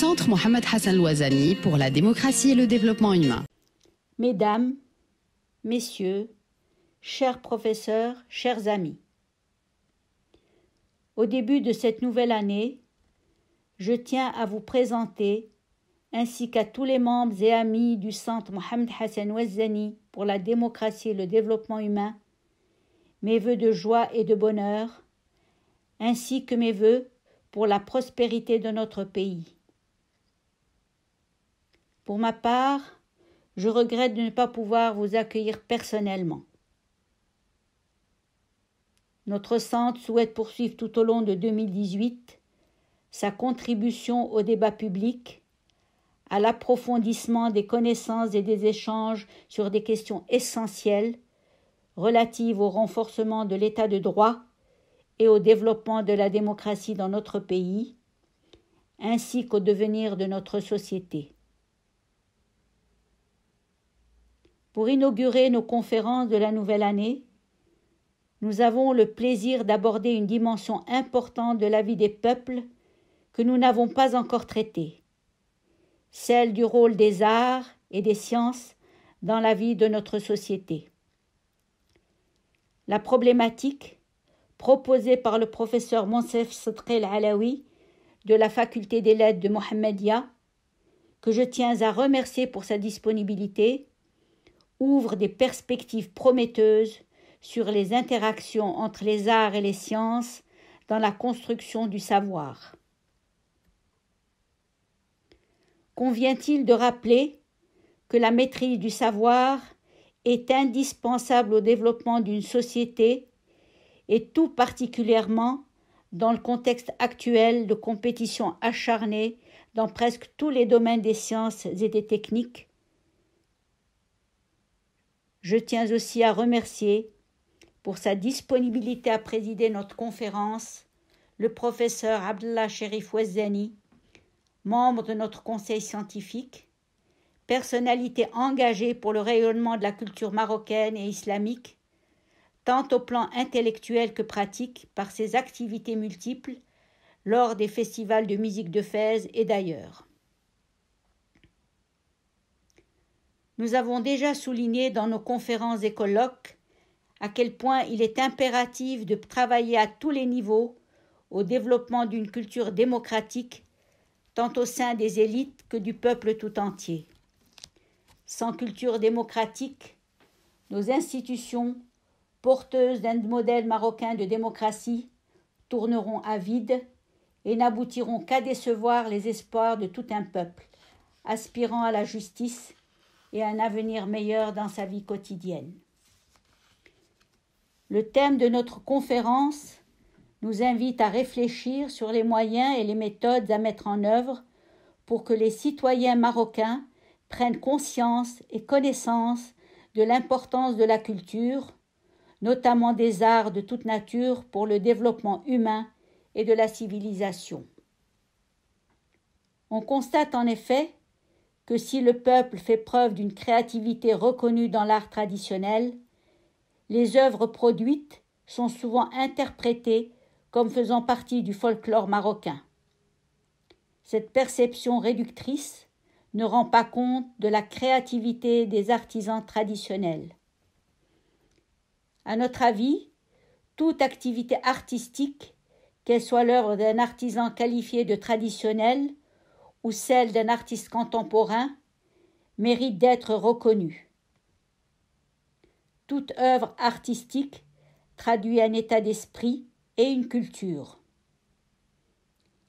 Centre Mohamed Hassan Louazani pour la démocratie et le développement humain. Mesdames, Messieurs, chers professeurs, chers amis, au début de cette nouvelle année, je tiens à vous présenter, ainsi qu'à tous les membres et amis du Centre Mohamed Hassan Wazani pour la démocratie et le développement humain, mes voeux de joie et de bonheur, ainsi que mes voeux pour la prospérité de notre pays. Pour ma part, je regrette de ne pas pouvoir vous accueillir personnellement. Notre centre souhaite poursuivre tout au long de 2018 sa contribution au débat public, à l'approfondissement des connaissances et des échanges sur des questions essentielles relatives au renforcement de l'état de droit et au développement de la démocratie dans notre pays, ainsi qu'au devenir de notre société. Pour inaugurer nos conférences de la nouvelle année, nous avons le plaisir d'aborder une dimension importante de la vie des peuples que nous n'avons pas encore traitée, celle du rôle des arts et des sciences dans la vie de notre société. La problématique proposée par le professeur Monsef Sotrel Alaoui de la faculté des lettres de Mohammedia, que je tiens à remercier pour sa disponibilité, ouvre des perspectives prometteuses sur les interactions entre les arts et les sciences dans la construction du savoir. Convient-il de rappeler que la maîtrise du savoir est indispensable au développement d'une société et tout particulièrement dans le contexte actuel de compétition acharnée dans presque tous les domaines des sciences et des techniques, je tiens aussi à remercier pour sa disponibilité à présider notre conférence le professeur Abdallah Sherif Ouazzani, membre de notre conseil scientifique, personnalité engagée pour le rayonnement de la culture marocaine et islamique, tant au plan intellectuel que pratique par ses activités multiples lors des festivals de musique de Fès et d'ailleurs. Nous avons déjà souligné dans nos conférences et colloques à quel point il est impératif de travailler à tous les niveaux au développement d'une culture démocratique, tant au sein des élites que du peuple tout entier. Sans culture démocratique, nos institutions, porteuses d'un modèle marocain de démocratie, tourneront à vide et n'aboutiront qu'à décevoir les espoirs de tout un peuple, aspirant à la justice et un avenir meilleur dans sa vie quotidienne. Le thème de notre conférence nous invite à réfléchir sur les moyens et les méthodes à mettre en œuvre pour que les citoyens marocains prennent conscience et connaissance de l'importance de la culture, notamment des arts de toute nature pour le développement humain et de la civilisation. On constate en effet que si le peuple fait preuve d'une créativité reconnue dans l'art traditionnel, les œuvres produites sont souvent interprétées comme faisant partie du folklore marocain. Cette perception réductrice ne rend pas compte de la créativité des artisans traditionnels. À notre avis, toute activité artistique, qu'elle soit l'œuvre d'un artisan qualifié de traditionnel ou celle d'un artiste contemporain mérite d'être reconnue. Toute œuvre artistique traduit un état d'esprit et une culture.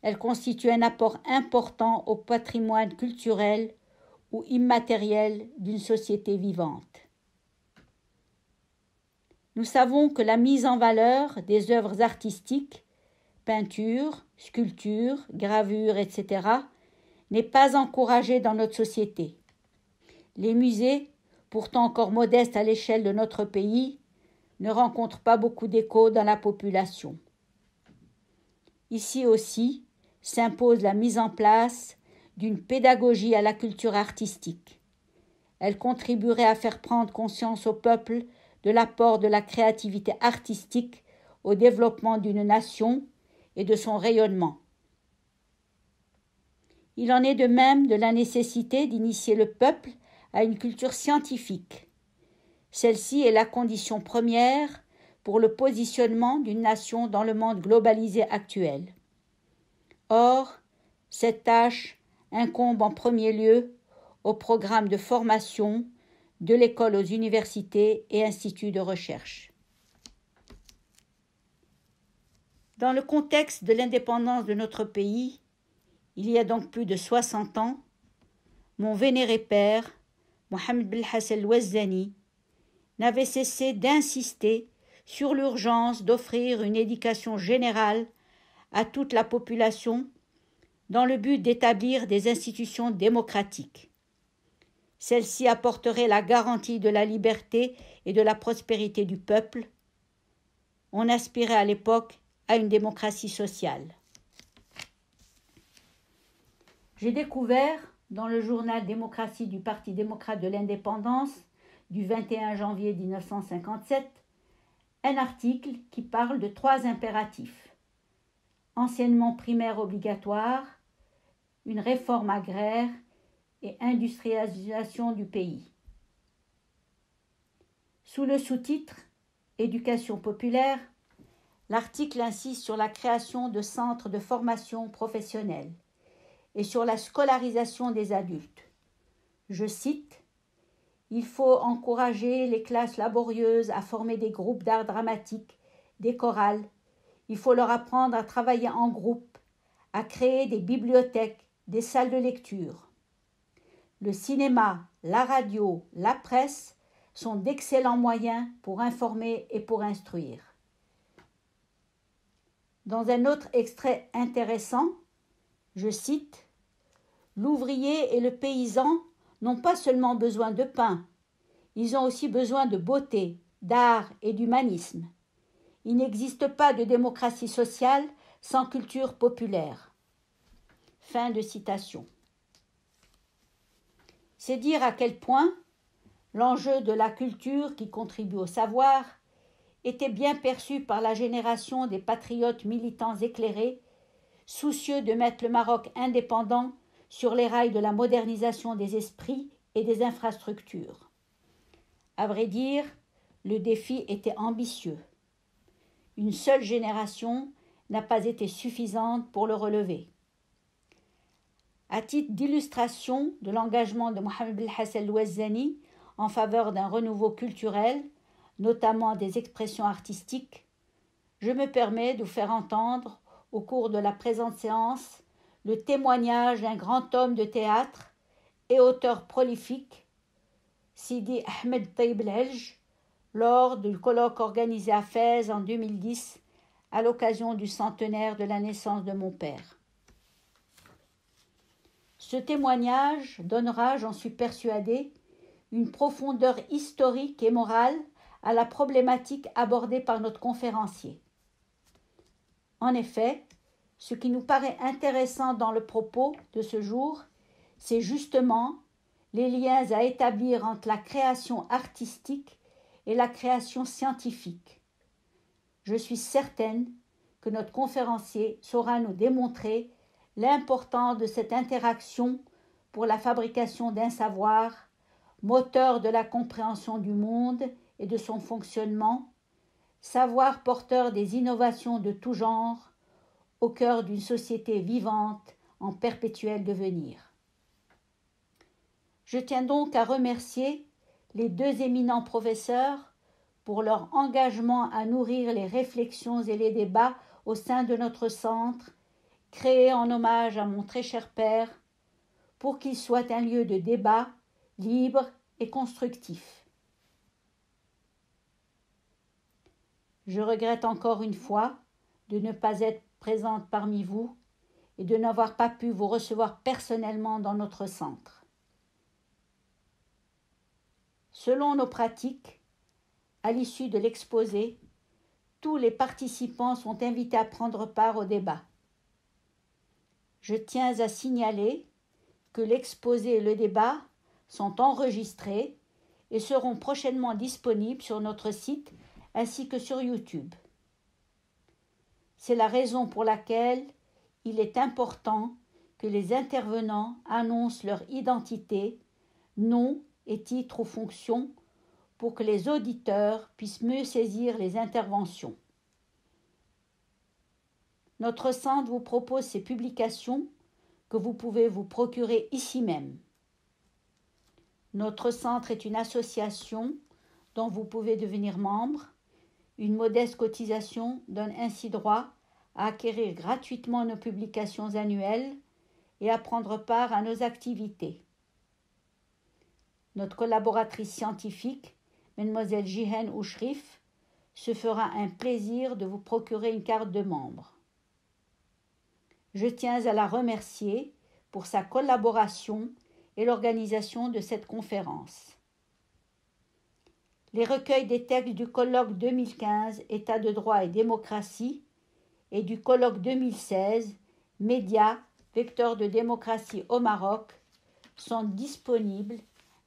Elle constitue un apport important au patrimoine culturel ou immatériel d'une société vivante. Nous savons que la mise en valeur des œuvres artistiques, peintures, sculptures, gravures, etc., n'est pas encouragée dans notre société. Les musées, pourtant encore modestes à l'échelle de notre pays, ne rencontrent pas beaucoup d'écho dans la population. Ici aussi s'impose la mise en place d'une pédagogie à la culture artistique. Elle contribuerait à faire prendre conscience au peuple de l'apport de la créativité artistique au développement d'une nation et de son rayonnement. Il en est de même de la nécessité d'initier le peuple à une culture scientifique. Celle-ci est la condition première pour le positionnement d'une nation dans le monde globalisé actuel. Or, cette tâche incombe en premier lieu au programme de formation de l'école aux universités et instituts de recherche. Dans le contexte de l'indépendance de notre pays, il y a donc plus de 60 ans, mon vénéré père, Mohamed Hassel Ouazzani, n'avait cessé d'insister sur l'urgence d'offrir une éducation générale à toute la population dans le but d'établir des institutions démocratiques. Celles-ci apporteraient la garantie de la liberté et de la prospérité du peuple. On aspirait à l'époque à une démocratie sociale. J'ai découvert, dans le journal Démocratie du Parti démocrate de l'indépendance du 21 janvier 1957, un article qui parle de trois impératifs. Anciennement primaire obligatoire, une réforme agraire et industrialisation du pays. Sous le sous-titre Éducation populaire, l'article insiste sur la création de centres de formation professionnelle et sur la scolarisation des adultes. Je cite Il faut encourager les classes laborieuses à former des groupes d'art dramatique, des chorales. Il faut leur apprendre à travailler en groupe, à créer des bibliothèques, des salles de lecture. Le cinéma, la radio, la presse sont d'excellents moyens pour informer et pour instruire. Dans un autre extrait intéressant, je cite L'ouvrier et le paysan n'ont pas seulement besoin de pain, ils ont aussi besoin de beauté, d'art et d'humanisme. Il n'existe pas de démocratie sociale sans culture populaire. Fin de citation. C'est dire à quel point l'enjeu de la culture qui contribue au savoir était bien perçu par la génération des patriotes militants éclairés, soucieux de mettre le Maroc indépendant sur les rails de la modernisation des esprits et des infrastructures. À vrai dire, le défi était ambitieux. Une seule génération n'a pas été suffisante pour le relever. À titre d'illustration de l'engagement de Mohamed El Hassel Ouazzani en faveur d'un renouveau culturel, notamment des expressions artistiques, je me permets de vous faire entendre, au cours de la présente séance, le témoignage d'un grand homme de théâtre et auteur prolifique, Sidi Ahmed Taïb lors du colloque organisé à Fès en 2010 à l'occasion du centenaire de la naissance de mon père. Ce témoignage donnera, j'en suis persuadée, une profondeur historique et morale à la problématique abordée par notre conférencier. En effet, ce qui nous paraît intéressant dans le propos de ce jour, c'est justement les liens à établir entre la création artistique et la création scientifique. Je suis certaine que notre conférencier saura nous démontrer l'importance de cette interaction pour la fabrication d'un savoir, moteur de la compréhension du monde et de son fonctionnement, savoir porteur des innovations de tout genre, au cœur d'une société vivante en perpétuel devenir. Je tiens donc à remercier les deux éminents professeurs pour leur engagement à nourrir les réflexions et les débats au sein de notre centre, créé en hommage à mon très cher père, pour qu'il soit un lieu de débat libre et constructif. Je regrette encore une fois de ne pas être présente parmi vous et de n'avoir pas pu vous recevoir personnellement dans notre centre. Selon nos pratiques, à l'issue de l'exposé, tous les participants sont invités à prendre part au débat. Je tiens à signaler que l'exposé et le débat sont enregistrés et seront prochainement disponibles sur notre site ainsi que sur YouTube. C'est la raison pour laquelle il est important que les intervenants annoncent leur identité, nom et titre ou fonction pour que les auditeurs puissent mieux saisir les interventions. Notre centre vous propose ces publications que vous pouvez vous procurer ici même. Notre centre est une association dont vous pouvez devenir membre une modeste cotisation donne ainsi droit à acquérir gratuitement nos publications annuelles et à prendre part à nos activités. Notre collaboratrice scientifique, Mlle Jihen Ouchrif, se fera un plaisir de vous procurer une carte de membre. Je tiens à la remercier pour sa collaboration et l'organisation de cette conférence les recueils des textes du colloque 2015 État de droit et démocratie et du colloque 2016 Médias, vecteurs de démocratie au Maroc sont disponibles,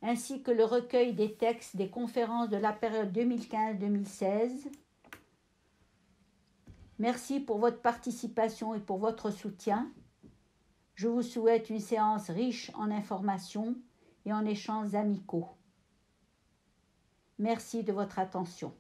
ainsi que le recueil des textes des conférences de la période 2015-2016. Merci pour votre participation et pour votre soutien. Je vous souhaite une séance riche en informations et en échanges amicaux. Merci de votre attention.